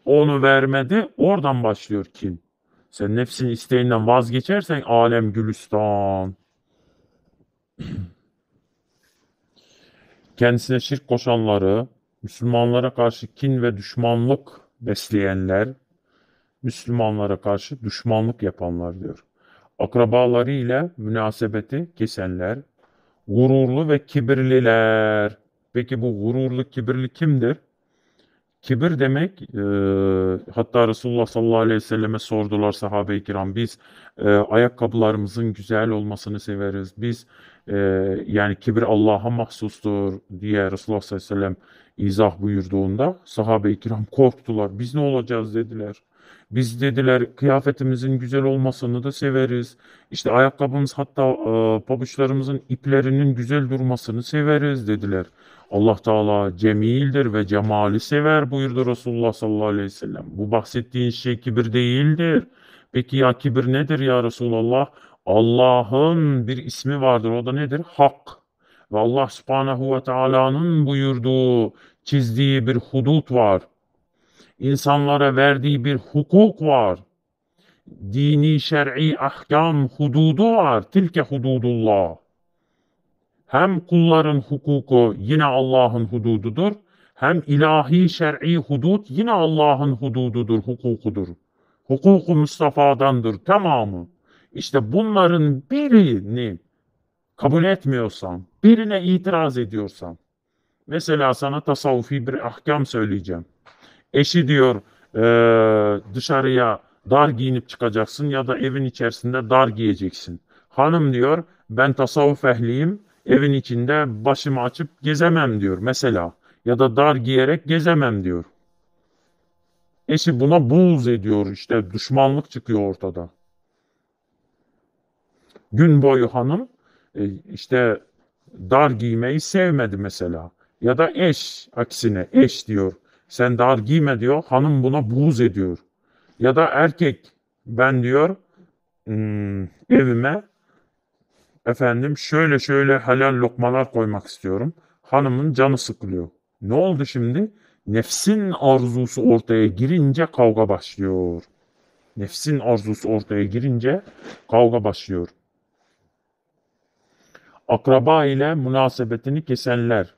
onu vermedi oradan başlıyor kin. Sen nefsin isteğinden vazgeçersen alem gülüstan. Kendisine şirk koşanları, Müslümanlara karşı kin ve düşmanlık besleyenler, Müslümanlara karşı düşmanlık yapanlar diyor. Akrabaları ile münasebeti kesenler, gururlu ve kibirliler. Peki bu gururlu, kibirli kimdir? Kibir demek, e, hatta Resulullah sallallahu aleyhi ve selleme sordular sahabe-i kiram, biz e, ayakkabılarımızın güzel olmasını severiz, biz e, ee, yəni kibir Allaha məxsusdur deyə Rasulullah s.ə.v izah buyurduğunda sahabe-i kiram korktular. Biz ne olacağız dediler. Biz dediler kıyafetimizin güzel olmasını da severiz. İşte ayakkabımız hatta e, pabuçlarımızın iplerinin güzel durmasını severiz dediler. Allah Teala cemildir ve cemali sever buyurdu Resulullah sallallahu aleyhi ve sellem. Bu bahsettiğin şey kibir değildir. Peki ya kibir nedir ya Resulallah? Allah'ın bir ismi vardır. O da nedir? Hak. Ve Allah subhanahu ve teala'nın buyurduğu, çizdiği bir hudut var. İnsanlara verdiği bir hukuk var. Dini, şer'i, ahkam, hududu var. Tilke hududullah. Hem kulların hukuku yine Allah'ın hudududur. Hem ilahi, şer'i hudut yine Allah'ın hudududur, hukukudur. Hukuku Mustafa'dandır tamamı. İşte bunların birini kabul etmiyorsan, birine itiraz ediyorsan, mesela sana tasavvufi bir ahkam söyleyeceğim. Eşi diyor e, dışarıya dar giyinip çıkacaksın ya da evin içerisinde dar giyeceksin. Hanım diyor ben tasavvuf ehliyim, evin içinde başımı açıp gezemem diyor mesela. Ya da dar giyerek gezemem diyor. Eşi buna buğz ediyor işte düşmanlık çıkıyor ortada. Gün boyu hanım e, işte dar giymeyi sevmedi mesela. Ya da eş aksine eş diyor. Sen dar giyme diyor. Hanım buna buğz ediyor. Ya da erkek ben diyor hmm, evime efendim şöyle şöyle helal lokmalar koymak istiyorum. Hanımın canı sıkılıyor. Ne oldu şimdi? Nefsin arzusu ortaya girince kavga başlıyor. Nefsin arzusu ortaya girince kavga başlıyor akraba ile münasebetini kesenler,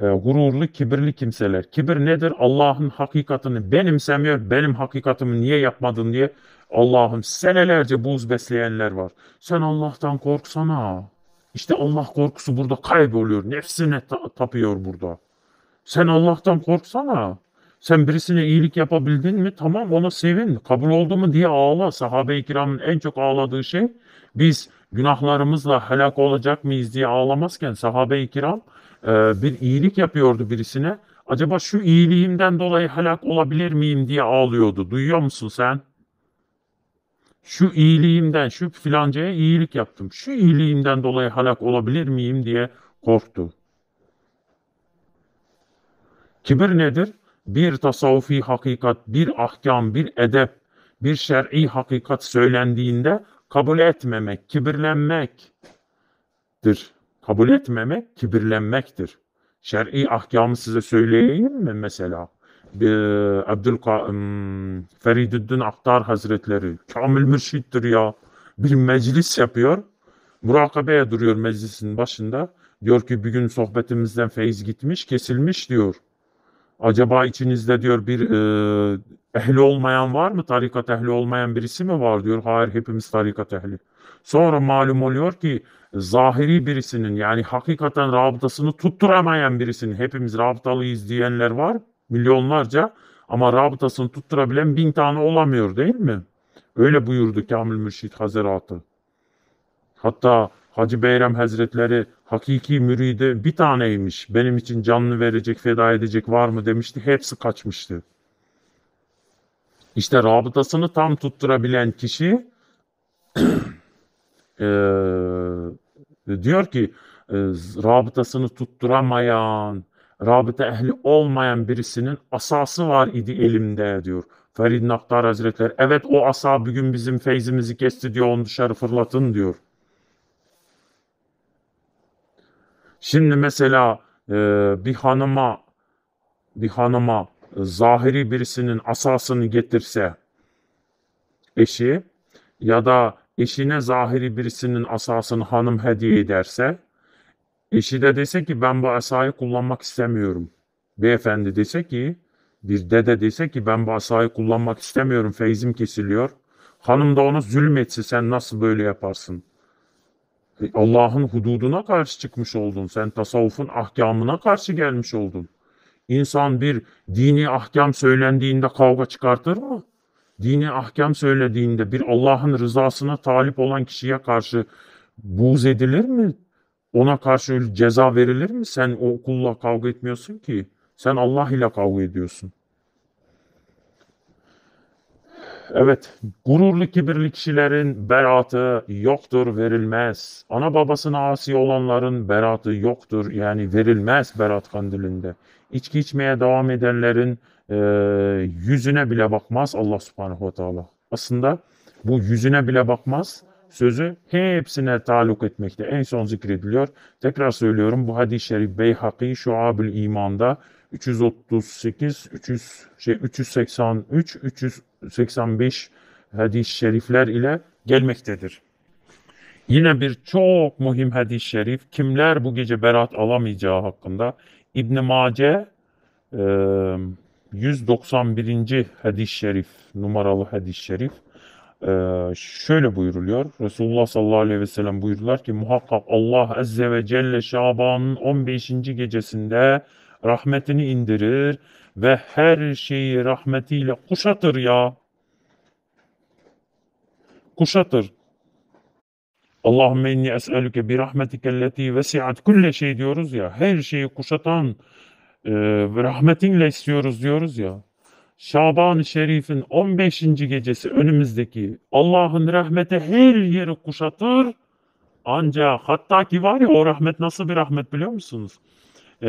e, gururlu, kibirli kimseler. Kibir nedir? Allah'ın hakikatını benimsemiyor, benim hakikatımı niye yapmadın diye Allah'ım senelerce buz besleyenler var. Sen Allah'tan korksana. İşte Allah korkusu burada kayboluyor. Nefsine ta tapıyor burada. Sen Allah'tan korksana. Sen birisine iyilik yapabildin mi tamam ona sevin. Kabul oldu mu diye ağla. Sahabe-i kiramın en çok ağladığı şey biz günahlarımızla helak olacak mıyız diye ağlamazken sahabe-i kiram e, bir iyilik yapıyordu birisine. Acaba şu iyiliğimden dolayı helak olabilir miyim diye ağlıyordu. Duyuyor musun sen? Şu iyiliğimden, şu filancaya iyilik yaptım. Şu iyiliğimden dolayı helak olabilir miyim diye korktu. Kibir nedir? Bir tasavvufi hakikat, bir ahkam, bir edep, bir şer'i hakikat söylendiğinde kabul etmemek, kibirlenmektir. Kabul etmemek, kibirlenmektir. Şer'i ahkamı size söyleyeyim mi mesela? Ee, Abdülkaim Feridüddin Aktar Hazretleri Kamil Mürşit'tir ya. Bir meclis yapıyor. Murakabeye duruyor meclisin başında. Diyor ki bir gün sohbetimizden feyiz gitmiş, kesilmiş diyor. Acaba içinizde diyor bir e, ehli olmayan var mı? Tarikat ehli olmayan birisi mi var diyor. Hayır hepimiz tarikat ehli. Sonra malum oluyor ki zahiri birisinin yani hakikaten rabıtasını tutturamayan birisinin hepimiz rabıtalıyız diyenler var milyonlarca ama rabıtasını tutturabilen bin tane olamıyor değil mi? Öyle buyurdu Kamil Mürşit Hazretleri. Hatta Hacı Beyrem Hazretleri Hakiki müride bir taneymiş. Benim için canını verecek, feda edecek var mı demişti. Hepsi kaçmıştı. İşte rabıtasını tam tutturabilen kişi e, diyor ki e, rabıtasını tutturamayan, rabıta ehli olmayan birisinin asası var idi elimde diyor. Ferid Naktar Hazretleri evet o asa bugün bizim feyzimizi kesti diyor onu dışarı fırlatın diyor. Şimdi mesela e, bir hanıma bir hanıma e, zahiri birisinin asasını getirse eşi ya da eşine zahiri birisinin asasını hanım hediye ederse eşi de dese ki ben bu asayı kullanmak istemiyorum. Beyefendi dese ki bir dede dese ki ben bu asayı kullanmak istemiyorum feyzim kesiliyor. Hanım da ona zulmetse sen nasıl böyle yaparsın? E, Allah'ın hududuna karşı çıkmış oldun. Sen tasavvufun ahkamına karşı gelmiş oldun. İnsan bir dini ahkam söylendiğinde kavga çıkartır mı? Dini ahkam söylediğinde bir Allah'ın rızasına talip olan kişiye karşı buğz edilir mi? Ona karşı ceza verilir mi? Sen o kulla kavga etmiyorsun ki. Sen Allah ile kavga ediyorsun. Evet, gururlu kibirli kişilerin beratı yoktur, verilmez. Ana babasına asi olanların beratı yoktur, yani verilmez berat kandilinde. İçki içmeye devam edenlerin e, yüzüne bile bakmaz Allah subhanahu ve teala. Aslında bu yüzüne bile bakmaz sözü hepsine taluk etmekte. En son zikrediliyor. Tekrar söylüyorum bu hadis-i şerif Beyhaki Şuab-ül İman'da 338, 300, şey, 383, 300, 85 hadis-i şerifler ile gelmektedir. Yine bir çok muhim hadis-i şerif kimler bu gece berat alamayacağı hakkında İbn Mace 191. E, hadis-i şerif numaralı hadis-i şerif e, şöyle buyuruluyor. Resulullah sallallahu aleyhi ve sellem buyurdular ki muhakkak Allah azze ve celle Şaban'ın 15. gecesinde rahmetini indirir ve her şeyi rahmetiyle kuşatır ya. Kuşatır. Allahümme inni es'elüke bi rahmetikelleti vesiat külle şey diyoruz ya. Her şeyi kuşatan e, rahmetinle istiyoruz diyoruz ya. Şaban-ı Şerif'in 15. gecesi önümüzdeki Allah'ın rahmeti her yeri kuşatır. Ancak hatta ki var ya o rahmet nasıl bir rahmet biliyor musunuz? e,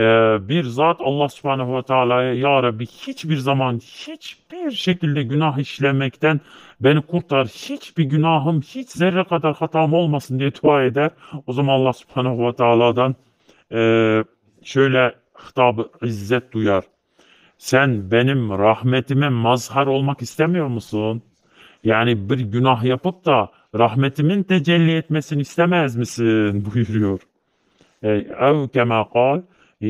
bir zat Allah subhanehu ve teala'ya Ya Rabbi hiçbir zaman hiçbir şekilde günah işlemekten beni kurtar. Hiçbir günahım hiç zerre kadar hatam olmasın diye dua eder. O zaman Allah subhanehu ve teala'dan e, şöyle hitabı izzet duyar. Sen benim rahmetime mazhar olmak istemiyor musun? Yani bir günah yapıp da rahmetimin tecelli etmesini istemez misin buyuruyor. E, Ev kema kal ee,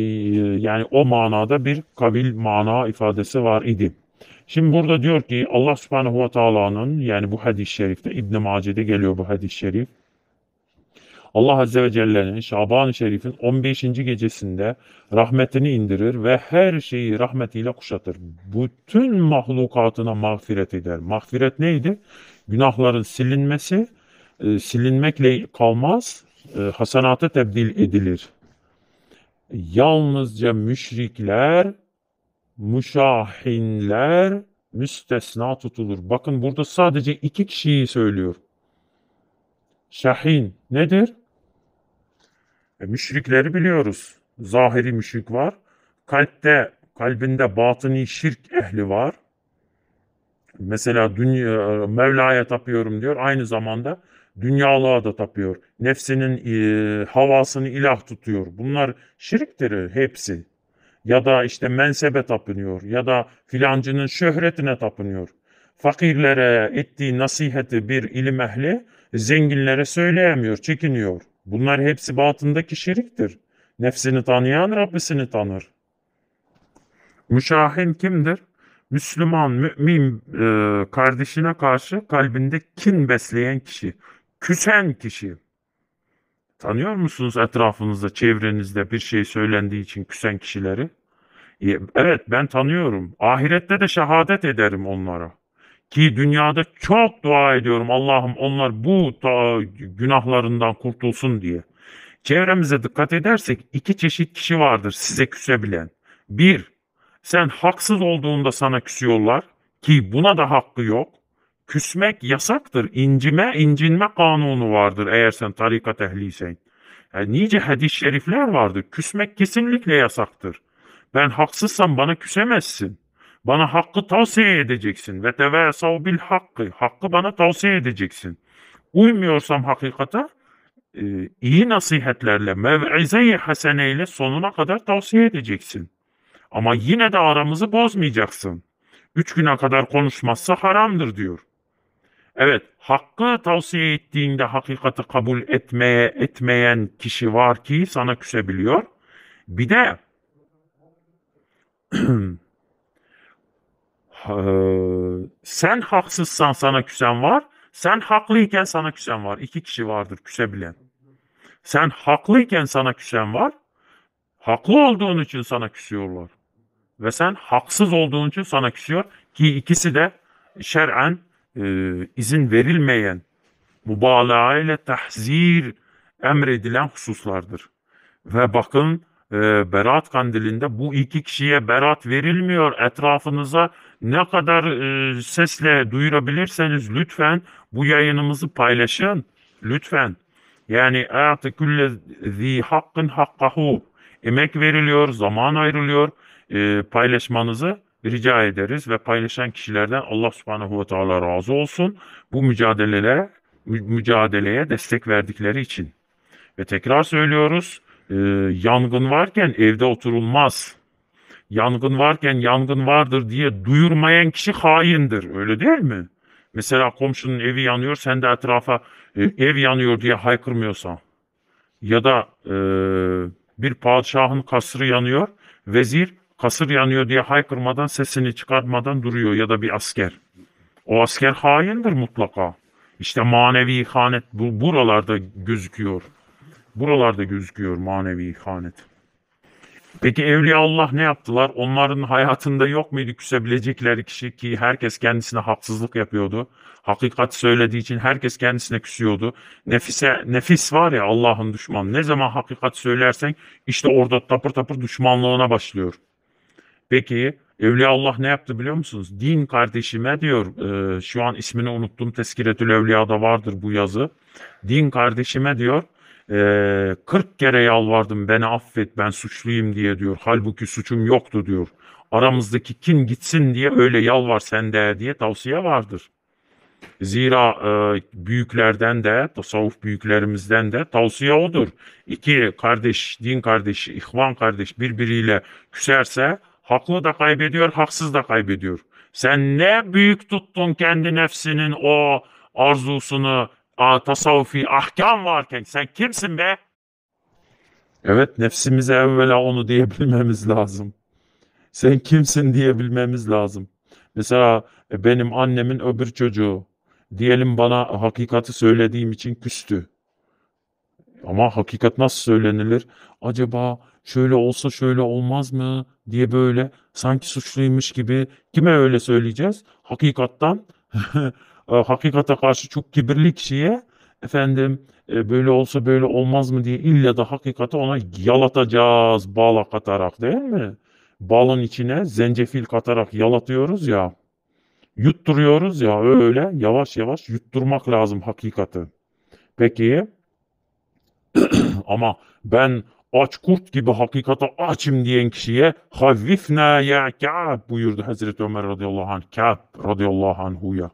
yani o manada bir kabil mana ifadesi var idi. Şimdi burada diyor ki Allah subhanehu ve teala'nın yani bu hadis-i şerifte İbn-i Mace'de geliyor bu hadis-i şerif. Allah Azze ve Celle'nin Şaban-ı Şerif'in 15. gecesinde rahmetini indirir ve her şeyi rahmetiyle kuşatır. Bütün mahlukatına mağfiret eder. Mağfiret neydi? Günahların silinmesi, e, silinmekle kalmaz, e, hasanata tebdil edilir yalnızca müşrikler, müşahinler müstesna tutulur. Bakın burada sadece iki kişiyi söylüyor. Şahin nedir? E, müşrikleri biliyoruz. Zahiri müşrik var. Kalpte, kalbinde batıni şirk ehli var. Mesela dünya, Mevla'ya tapıyorum diyor. Aynı zamanda dünyalığa da tapıyor. Nefsinin e, havasını ilah tutuyor. Bunlar şirktir hepsi. Ya da işte mensebe tapınıyor ya da filancının şöhretine tapınıyor. Fakirlere ettiği nasihati bir ilim ehli zenginlere söyleyemiyor, çekiniyor. Bunlar hepsi batındaki şiriktir. Nefsini tanıyan Rabbisini tanır. Müşahin kimdir? Müslüman, mümin e, kardeşine karşı kalbinde kin besleyen kişi küsen kişi. Tanıyor musunuz etrafınızda, çevrenizde bir şey söylendiği için küsen kişileri? Evet ben tanıyorum. Ahirette de şehadet ederim onlara. Ki dünyada çok dua ediyorum Allah'ım onlar bu günahlarından kurtulsun diye. Çevremize dikkat edersek iki çeşit kişi vardır size küsebilen. Bir, sen haksız olduğunda sana küsüyorlar ki buna da hakkı yok. Küsmek yasaktır. İncime, incinme kanunu vardır eğer sen tarikat ehliysen. Yani e, nice hadis-i şerifler vardır. Küsmek kesinlikle yasaktır. Ben haksızsam bana küsemezsin. Bana hakkı tavsiye edeceksin. Ve tevesav bil hakkı. Hakkı bana tavsiye edeceksin. Uymuyorsam hakikate iyi nasihatlerle, mev'ize-i haseneyle sonuna kadar tavsiye edeceksin. Ama yine de aramızı bozmayacaksın. Üç güne kadar konuşmazsa haramdır diyor. Evet, hakkı tavsiye ettiğinde hakikati kabul etmeye etmeyen kişi var ki sana küsebiliyor. Bir de sen haksızsan sana küsen var. Sen haklıyken sana küsen var. İki kişi vardır küsebilen. Sen haklıyken sana küsen var. Haklı olduğun için sana küsüyorlar. Ve sen haksız olduğun için sana küsüyor. Ki ikisi de şer'en e, izin verilmeyen, mübalağa ile tahzir emredilen hususlardır. Ve bakın e, Berat Kandili'nde bu iki kişiye berat verilmiyor. Etrafınıza ne kadar e, sesle duyurabilirseniz lütfen bu yayınımızı paylaşın. Lütfen. Yani artı külle zi hakkın hakkahu. Emek veriliyor, zaman ayrılıyor. E, paylaşmanızı rica ederiz ve paylaşan kişilerden Allah subhanahu ve teala razı olsun. Bu mücadelelere, mücadeleye destek verdikleri için. Ve tekrar söylüyoruz, e, yangın varken evde oturulmaz. Yangın varken yangın vardır diye duyurmayan kişi haindir, öyle değil mi? Mesela komşunun evi yanıyor, sen de etrafa e, ev yanıyor diye haykırmıyorsan. Ya da e, bir padişahın kasrı yanıyor, vezir Kasır yanıyor diye haykırmadan sesini çıkartmadan duruyor ya da bir asker. O asker haindir mutlaka. İşte manevi ihanet bu buralarda gözüküyor. Buralarda gözüküyor manevi ihanet. Peki evliya Allah ne yaptılar? Onların hayatında yok muydu küsebilecekleri kişi ki herkes kendisine haksızlık yapıyordu. Hakikat söylediği için herkes kendisine küsüyordu. Nefise nefis var ya Allah'ın düşmanı. Ne zaman hakikat söylersen işte orada tapır tapır düşmanlığına başlıyor. Peki Evliya Allah ne yaptı biliyor musunuz? Din kardeşime diyor, e, şu an ismini unuttum, Teskiretül Evliya'da vardır bu yazı. Din kardeşime diyor, e, 40 kere yalvardım beni affet ben suçluyum diye diyor. Halbuki suçum yoktu diyor. Aramızdaki kin gitsin diye öyle yalvar sende diye tavsiye vardır. Zira e, büyüklerden de, tasavvuf büyüklerimizden de tavsiye odur. İki kardeş, din kardeşi, ihvan kardeş birbiriyle küserse Haklı da kaybediyor, haksız da kaybediyor. Sen ne büyük tuttun kendi nefsinin o arzusunu, a, tasavvufi ahkam varken sen kimsin be? Evet nefsimize evvela onu diyebilmemiz lazım. Sen kimsin diyebilmemiz lazım. Mesela e, benim annemin öbür çocuğu diyelim bana hakikati söylediğim için küstü. Ama hakikat nasıl söylenilir? Acaba şöyle olsa şöyle olmaz mı diye böyle sanki suçluymuş gibi kime öyle söyleyeceğiz? Hakikattan e, hakikate karşı çok kibirli kişiye efendim e, böyle olsa böyle olmaz mı diye illa da hakikati ona yalatacağız bala katarak değil mi? Balın içine zencefil katarak yalatıyoruz ya. Yutturuyoruz ya öyle yavaş yavaş yutturmak lazım hakikati. Peki ama ben aç kurt gibi hakikata açım diyen kişiye havvifna ya Ka'b buyurdu Hazreti Ömer radıyallahu anh Ka'b radıyallahu anhuya.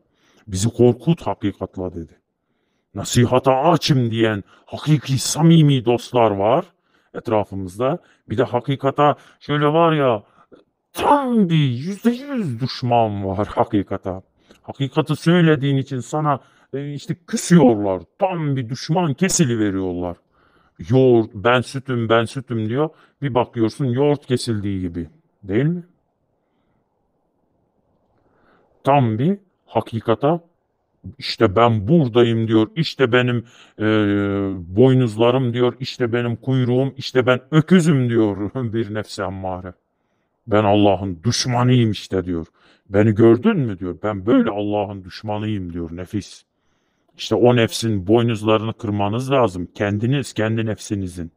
Bizi korkut hakikatla dedi. Nasihata açım diyen hakiki samimi dostlar var etrafımızda. Bir de hakikata şöyle var ya tam bir yüzde yüz düşman var hakikata. Hakikati söylediğin için sana e, işte kısıyorlar. Tam bir düşman kesili veriyorlar yoğurt, ben sütüm, ben sütüm diyor. Bir bakıyorsun yoğurt kesildiği gibi. Değil mi? Tam bir hakikata işte ben buradayım diyor, İşte benim e, boynuzlarım diyor, İşte benim kuyruğum, İşte ben öküzüm diyor bir nefse ammare. Ben Allah'ın düşmanıyım işte diyor. Beni gördün mü diyor, ben böyle Allah'ın düşmanıyım diyor nefis. İşte o nefsin boynuzlarını kırmanız lazım. Kendiniz, kendi nefsinizin.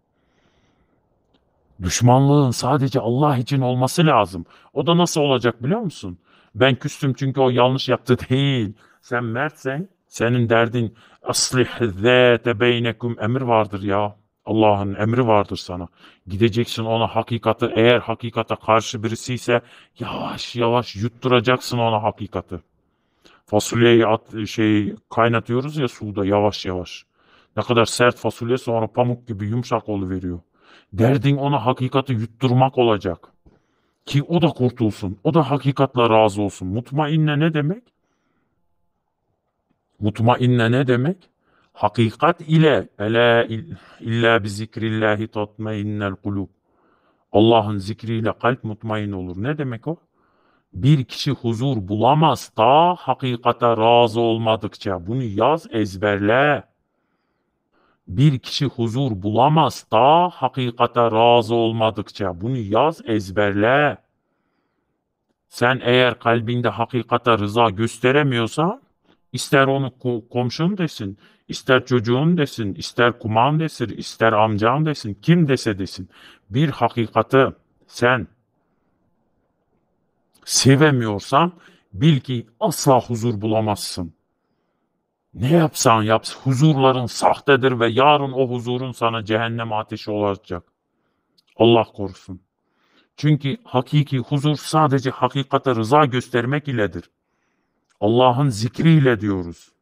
Düşmanlığın sadece Allah için olması lazım. O da nasıl olacak biliyor musun? Ben küstüm çünkü o yanlış yaptı değil. Sen mertsen senin derdin aslih zâte beynekum emir vardır ya. Allah'ın emri vardır sana. Gideceksin ona hakikati eğer hakikate karşı birisi ise yavaş yavaş yutturacaksın ona hakikati fasulyeyi at, şey kaynatıyoruz ya suda yavaş yavaş. Ne kadar sert fasulye sonra pamuk gibi yumuşak veriyor Derdin ona hakikati yutturmak olacak. Ki o da kurtulsun. O da hakikatla razı olsun. mutma inne ne demek? mutma inne ne demek? Hakikat ile ele illa bi zikrillahi tatmainnel kulub. Allah'ın zikriyle kalp mutmain olur. Ne demek o? bir kişi huzur bulamaz ta hakikate razı olmadıkça. Bunu yaz ezberle. Bir kişi huzur bulamaz ta hakikate razı olmadıkça. Bunu yaz ezberle. Sen eğer kalbinde hakikate rıza gösteremiyorsan, ister onu komşun desin, ister çocuğun desin, ister kuman desin, ister amcan desin, kim dese desin. Bir hakikati sen sevemiyorsan bil ki asla huzur bulamazsın. Ne yapsan yap huzurların sahtedir ve yarın o huzurun sana cehennem ateşi olacak. Allah korusun. Çünkü hakiki huzur sadece hakikate rıza göstermek iledir. Allah'ın zikriyle diyoruz.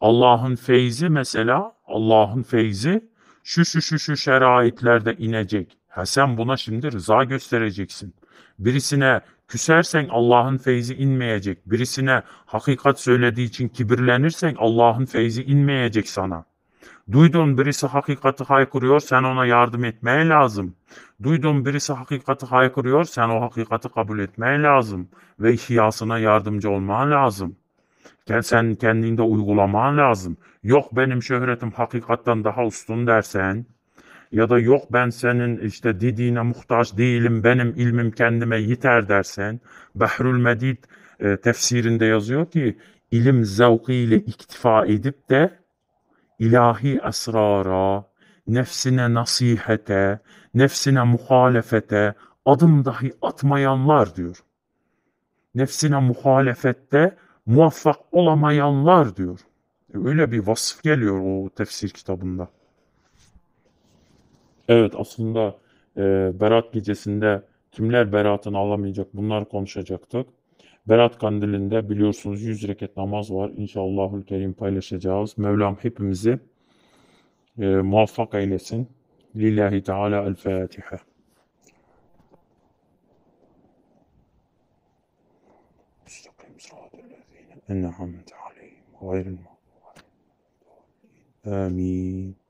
Allah'ın feyzi mesela, Allah'ın feyzi şu şu şu şu şeraitlerde inecek. Ha sen buna şimdi rıza göstereceksin. Birisine küsersen Allah'ın feyzi inmeyecek. Birisine hakikat söylediği için kibirlenirsen Allah'ın feyzi inmeyecek sana. Duydun birisi hakikati haykırıyor, sen ona yardım etmeye lazım. Duydun birisi hakikati haykırıyor, sen o hakikati kabul etmeye lazım. Ve hiyasına yardımcı olman lazım. Sen kendinde uygulaman lazım. Yok benim şöhretim hakikattan daha üstün dersen, ya da yok ben senin işte dediğine muhtaç değilim benim ilmim kendime yeter dersen Behrül Medid e, tefsirinde yazıyor ki ilim zevkiyle iktifa edip de ilahi esrara, nefsine nasihete, nefsine muhalefete adım dahi atmayanlar diyor. Nefsine muhalefette muvaffak olamayanlar diyor. Öyle bir vasıf geliyor o tefsir kitabında. Evet aslında e, Berat gecesinde kimler Berat'ını alamayacak bunlar konuşacaktık. Berat Kandili'nde biliyorsunuz 100 rekat namaz var. İnşallah Kerim paylaşacağız. Mevlam hepimizi e, muvaffak eylesin. Lillahi Teala El Fatiha. Amin.